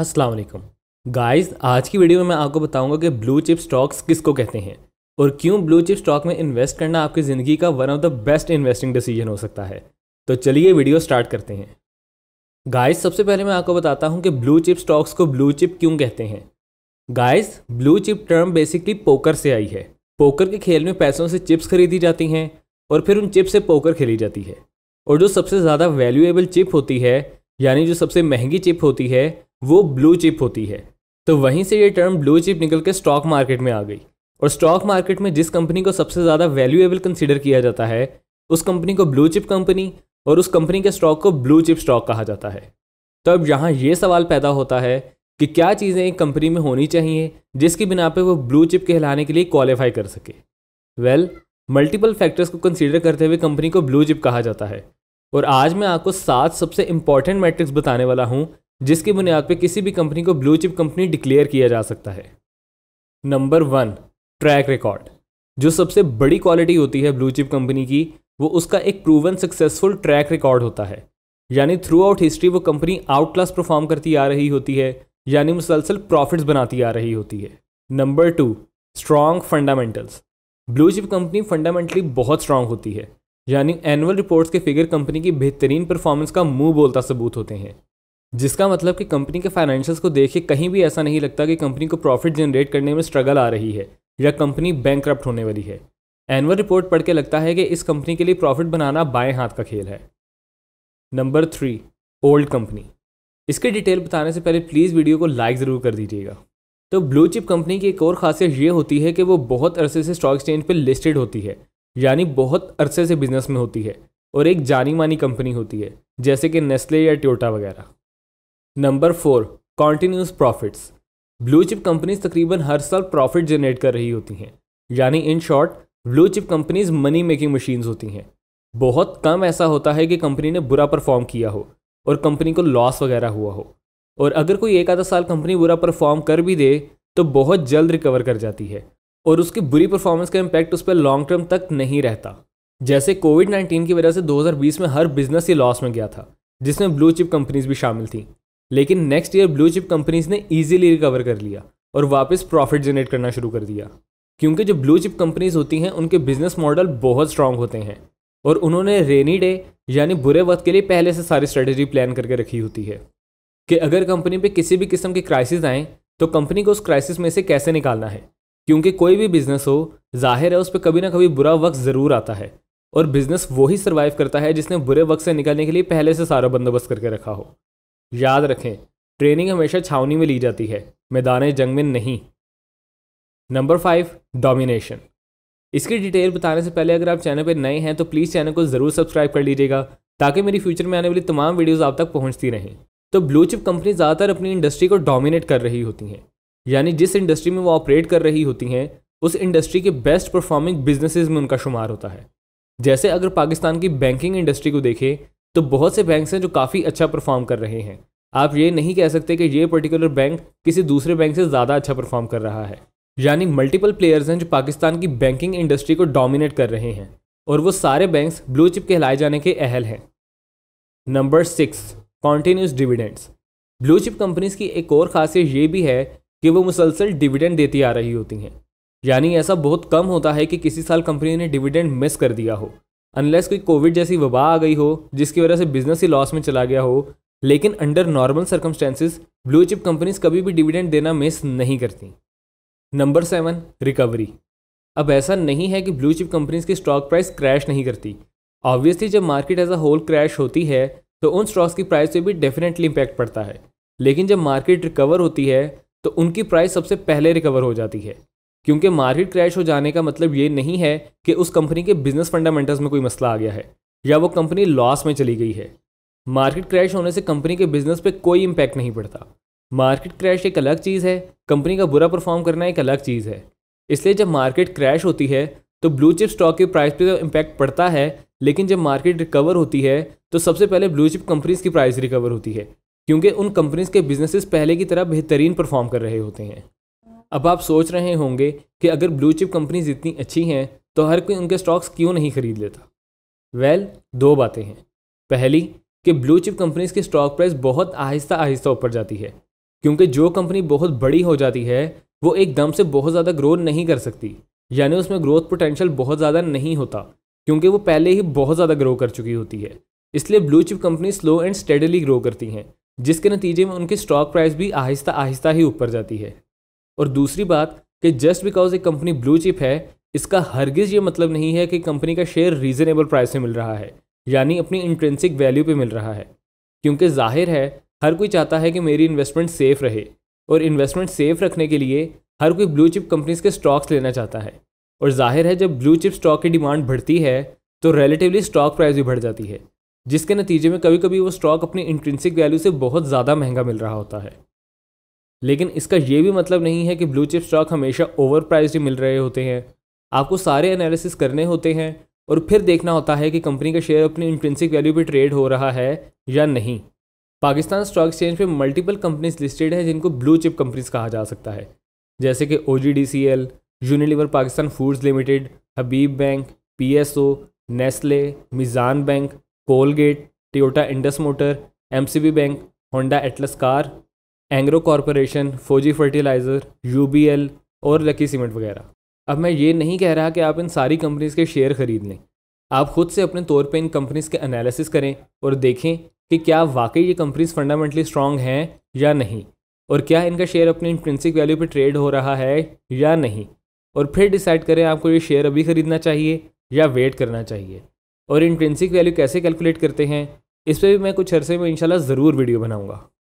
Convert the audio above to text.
अस्सलाम वालेकुम गाइस आज की वीडियो में मैं आपको बताऊंगा कि ब्लू चिप स्टॉक्स किसको कहते हैं और क्यों ब्लू चिप स्टॉक में इन्वेस्ट करना आपकी ज़िंदगी का one of the best investing decision हो सकता है तो चलिए वीडियो स्टार्ट करते हैं गाइस सबसे पहले मैं आपको बताता हूँ कि ब्लू चिप स्टॉक्स को ब्लू चिप क्यों कहते हैं guys blue chip term basically poker से आई है पोकर के खेल में पैसों से चिप्स खरीदी जाती हैं और फिर उन चिप से पोकर खेली जाती है और जो सबसे ज़्यादा वैल्यूएबल चिप होती है यानी जो सबसे महंगी चिप होती है वो ब्लू चिप होती है तो वहीं से ये टर्म ब्लू चिप निकल के स्टॉक मार्केट में आ गई और स्टॉक मार्केट में जिस कंपनी को सबसे ज़्यादा वैल्यूएबल कंसिडर किया जाता है उस कंपनी को ब्लू चिप कंपनी और उस कंपनी के स्टॉक को ब्लू चिप स्टॉक कहा जाता है तो अब यहाँ ये सवाल पैदा होता है कि क्या चीज़ें एक कंपनी में होनी चाहिए जिसकी बिना पर वो ब्लू चिप कहलाने के लिए क्वालिफाई कर सके वेल मल्टीपल फैक्टर्स को कंसिडर करते हुए कंपनी को ब्लू चिप कहा जाता है और आज मैं आपको सात सबसे इंपॉर्टेंट मैट्रिक्स बताने वाला हूँ जिसकी बुनियाद पर किसी भी कंपनी को ब्लू चिप कंपनी डिक्लेयर किया जा सकता है नंबर वन ट्रैक रिकॉर्ड जो सबसे बड़ी क्वालिटी होती है ब्लू चिप कंपनी की वो उसका एक प्रूवन सक्सेसफुल ट्रैक रिकॉर्ड होता है यानी थ्रू आउट हिस्ट्री वो कंपनी आउट क्लास परफॉर्म करती आ रही होती है यानी मुसलसल प्रॉफिट्स बनाती आ रही होती है number two strong fundamentals blue chip company fundamentally बहुत स्ट्रांग होती है यानी एनुअल रिपोर्ट्स के फिगर कंपनी की बेहतरीन परफॉर्मेंस का मुंह बोलता सबूत होते हैं जिसका मतलब कि कंपनी के फाइनेंशियल्स को देख के कहीं भी ऐसा नहीं लगता कि कंपनी को प्रॉफिट जनरेट करने में स्ट्रगल आ रही है या कंपनी बैंक होने वाली है एनअल रिपोर्ट पढ़ के लगता है कि इस कंपनी के लिए प्रॉफिट बनाना बाएं हाथ का खेल है नंबर थ्री ओल्ड कंपनी इसके डिटेल बताने से पहले प्लीज़ वीडियो को लाइक ज़रूर कर दीजिएगा तो ब्लू चिप कंपनी की एक और खासियत ये होती है कि वो बहुत अरसे से स्टॉक एक्सचेंज पर लिस्टेड होती है यानी बहुत अरसे से बिजनेस में होती है और एक जानी मानी कंपनी होती है जैसे कि नेस्ले या ट्योटा वगैरह number four continuous profits blue chip companies तकरीबन हर साल प्रॉफिट जनरेट कर रही होती हैं यानी in short blue chip companies money making machines होती हैं बहुत कम ऐसा होता है कि कंपनी ने बुरा परफॉर्म किया हो और कंपनी को लॉस वगैरह हुआ हो और अगर कोई एक आधा साल कंपनी बुरा परफॉर्म कर भी दे तो बहुत जल्द रिकवर कर जाती है और उसकी बुरी परफॉर्मेंस का इम्पैक्ट उस पर लॉन्ग टर्म तक नहीं रहता जैसे कोविड नाइन्टीन की वजह से 2020 में हर बिजनेस ही लॉस में गया था जिसमें ब्लू चिप कंपनीज भी शामिल थीं लेकिन next year blue chip companies ने ईजिली रिकवर कर लिया और वापस प्रॉफिट जनरेट करना शुरू कर दिया क्योंकि जो ब्लू चिप कंपनीज होती हैं उनके बिजनेस मॉडल बहुत स्ट्रांग होते हैं और उन्होंने रेनी डे यानी बुरे वक्त के लिए पहले से सारी स्ट्रेटजी प्लान करके रखी होती है कि अगर कंपनी पे किसी भी किस्म के क्राइसिस आएँ तो कंपनी को उस क्राइसिस में से कैसे निकालना है क्योंकि कोई भी बिजनेस हो जाहिर है उस पर कभी ना कभी बुरा वक्त ज़रूर आता है और बिजनेस वही सर्वाइव करता है जिसने बुरे वक्त से निकलने के लिए पहले से सारा बंदोबस्त करके रखा हो याद रखें ट्रेनिंग हमेशा छावनी में ली जाती है मैदान जंग में नहीं नंबर फाइव डोमिनेशन इसकी डिटेल बताने से पहले अगर आप चैनल पर नए हैं तो प्लीज़ चैनल को ज़रूर सब्सक्राइब कर लीजिएगा ताकि मेरी फ्यूचर में आने वाली तमाम वीडियोज़ आप तक पहुँचती रहें तो ब्लू चिप कंपनी ज़्यादातर अपनी इंडस्ट्री को डोमिनेट कर रही होती हैं यानी जिस इंडस्ट्री में वो ऑपरेट कर रही होती हैं उस इंडस्ट्री के बेस्ट परफॉर्मिंग बिजनेसेस में उनका शुमार होता है जैसे अगर पाकिस्तान की बैंकिंग इंडस्ट्री को देखें तो बहुत से बैंक्स हैं जो काफ़ी अच्छा परफॉर्म कर रहे हैं आप ये नहीं कह सकते कि ये पर्टिकुलर बैंक किसी दूसरे बैंक से ज़्यादा अच्छा परफॉर्म कर रहा है यानी मल्टीपल प्लेयर्स हैं जो पाकिस्तान की बैंकिंग इंडस्ट्री को डोमिनेट कर रहे हैं और वो सारे बैंक्स ब्लू चिप कहलाए जाने के अहल हैं number six continuous dividends blue chip companies की एक और खासियत ये भी है कि वो मुसलसल डिविडेंड देती आ रही होती हैं यानी ऐसा बहुत कम होता है कि किसी साल कंपनी ने डिविडेंड मिस कर दिया हो अनलेस कोई कोविड जैसी वबा आ गई हो जिसकी वजह से बिजनेस ही लॉस में चला गया हो लेकिन under normal circumstances blue chip companies कभी भी डिविडेंड देना मिस नहीं करती नंबर सेवन रिकवरी अब ऐसा नहीं है कि ब्लू चिप कंपनीज की स्टॉक प्राइस क्रैश नहीं करती ऑब्वियसली जब market as a whole crash होती है तो उन स्टॉक्स की प्राइस पे भी डेफिनेटली इम्पैक्ट पड़ता है लेकिन जब मार्केट रिकवर होती है तो उनकी प्राइस सबसे पहले रिकवर हो जाती है क्योंकि मार्केट क्रैश हो जाने का मतलब ये नहीं है कि उस कंपनी के बिजनेस फंडामेंटल्स में कोई मसला आ गया है या वो कंपनी लॉस में चली गई है मार्केट क्रैश होने से कंपनी के बिजनेस पे कोई इम्पैक्ट नहीं पड़ता मार्केट क्रैश एक अलग चीज़ है कंपनी का बुरा परफॉर्म करना एक अलग चीज़ है इसलिए जब मार्केट क्रैश होती है तो ब्लू चिप स्टॉक के प्राइस पे तो इम्पैक्ट पड़ता है लेकिन जब मार्केट रिकवर होती है तो सबसे पहले ब्लू चिप कंपनीज की प्राइस रिकवर होती है क्योंकि उन कंपनीज के बिजनेसेस पहले की तरह बेहतरीन परफॉर्म कर रहे होते हैं अब आप सोच रहे होंगे कि अगर ब्लू चिप कंपनीज इतनी अच्छी हैं तो हर कोई उनके स्टॉक्स क्यों नहीं खरीद लेता वेल well, दो बातें हैं पहली कि ब्लू चिप कंपनीज की स्टॉक प्राइस बहुत आहिस्ता आहिस्ता ऊपर जाती है क्योंकि जो कंपनी बहुत बड़ी हो जाती है वो एकदम से बहुत ज़्यादा ग्रो नहीं कर सकती यानी उसमें ग्रोथ पोटेंशियल बहुत ज़्यादा नहीं होता क्योंकि वो पहले ही बहुत ज़्यादा ग्रो कर चुकी होती है इसलिए blue chip company slow and steadily grow करती हैं जिसके नतीजे में उनकी स्टॉक प्राइस भी आहिस्ता आहिस्ता ही ऊपर जाती है और दूसरी बात कि जस्ट बिकॉज एक कंपनी ब्लू चिप है इसका हरगिज़ ये मतलब नहीं है कि कंपनी का शेयर रीज़नेबल प्राइस में मिल रहा है यानी अपनी इंट्रेंसिक वैल्यू पे मिल रहा है क्योंकि जाहिर है हर कोई चाहता है कि मेरी इन्वेस्टमेंट सेफ़ रहे और इन्वेस्टमेंट सेफ़ रखने के लिए हर कोई ब्लू चिप कंपनीज के स्टॉक्स लेना चाहता है और जाहिर है जब ब्लू चिप स्टॉक की डिमांड बढ़ती है तो रिलेटिवली स्टॉक प्राइस भी बढ़ जाती है जिसके नतीजे में कभी कभी वो स्टॉक अपनी इंट्रेंसिक वैल्यू से बहुत ज़्यादा महंगा मिल रहा होता है लेकिन इसका ये भी मतलब नहीं है कि ब्लू चिप स्टॉक हमेशा ओवर प्राइज मिल रहे होते हैं आपको सारे एनालिसिस करने होते हैं और फिर देखना होता है कि कंपनी का शेयर अपनी इंट्रेंसिक वैल्यू पर ट्रेड हो रहा है या नहीं पाकिस्तान स्टॉक एक्सचेंज पे मल्टीपल कंपनीज लिस्टेड हैं जिनको ब्लू चिप कंपनीज कहा जा सकता है जैसे कि O G D C L Unilever Pakistan Foods Limited Habib Bank P S O Nestle Meezan Bank Colgate Toyota Indus Motor M C B Bank Honda Atlas Car Engro Corporation Fauji Fertilizer यू और लकी सीमेंट वगैरह अब मैं ये नहीं कह रहा कि आप इन सारी कंपनीज़ के शेयर ख़रीद लें आप खुद से अपने तौर पे इन कंपनीज़ के एनालिसिस करें और देखें कि क्या वाकई ये कंपनीज़ फंडामेंटली स्ट्रांग हैं या नहीं और क्या इनका शेयर अपने इंट्रेंसिक वैल्यू पर ट्रेड हो रहा है या नहीं और फिर डिसाइड करें आपको ये शेयर अभी ख़रीदना चाहिए या वेट करना चाहिए और इंट्रेंसिक वैल्यू कैसे कैलकुलेट करते हैं इस पर भी मैं कुछ अरसे में इंशाल्लाह ज़रूर वीडियो बनाऊँगा